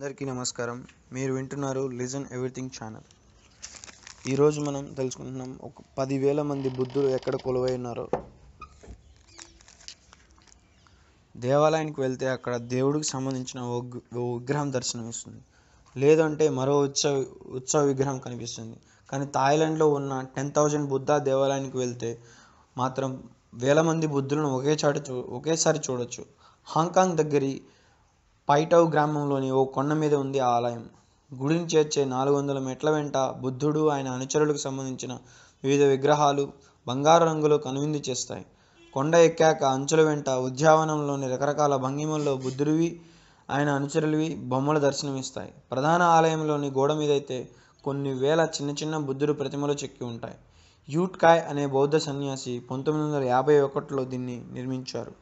అందరికీ నమస్కారం మీరు వింటున్నారు లిజన్ ఎవ్రీథింగ్ ఛానల్ ఈరోజు మనం తెలుసుకుంటున్నాం ఒక పదివేల మంది బుద్ధులు ఎక్కడ కొలువై ఉన్నారో దేవాలయానికి వెళ్తే అక్కడ దేవుడికి సంబంధించిన ఓ విగ్రహం దర్శనం ఇస్తుంది లేదంటే మరో ఉత్సవ ఉత్సవ విగ్రహం కనిపిస్తుంది కానీ థాయిలాండ్లో ఉన్న టెన్ థౌజండ్ బుద్ధ దేవాలయానికి వెళ్తే మాత్రం వేల మంది బుద్ధులను ఒకే చాటు ఒకేసారి చూడొచ్చు హాంకాంగ్ దగ్గరి పైటవ్ గ్రామంలోని ఓ కొండ మీద ఉంది ఆ ఆలయం గుడిని చేర్చే నాలుగు వందల మెట్ల వెంట బుద్ధుడు ఆయన అనుచరులకు సంబంధించిన వివిధ విగ్రహాలు బంగారు రంగులో కనువిందు చేస్తాయి కొండ ఎక్కాక అంచుల వెంట ఉద్యానవనంలోని రకరకాల భంగిమల్లో బుద్ధుడివి ఆయన అనుచరులవి బొమ్మల దర్శనమిస్తాయి ప్రధాన ఆలయంలోని గోడ మీద అయితే కొన్ని వేల చిన్న చిన్న బుద్ధుడు ప్రతిమలు చెక్కి ఉంటాయి యూట్కాయ్ అనే బౌద్ధ సన్యాసి పంతొమ్మిది వందల యాభై ఒకటిలో దీన్ని నిర్మించారు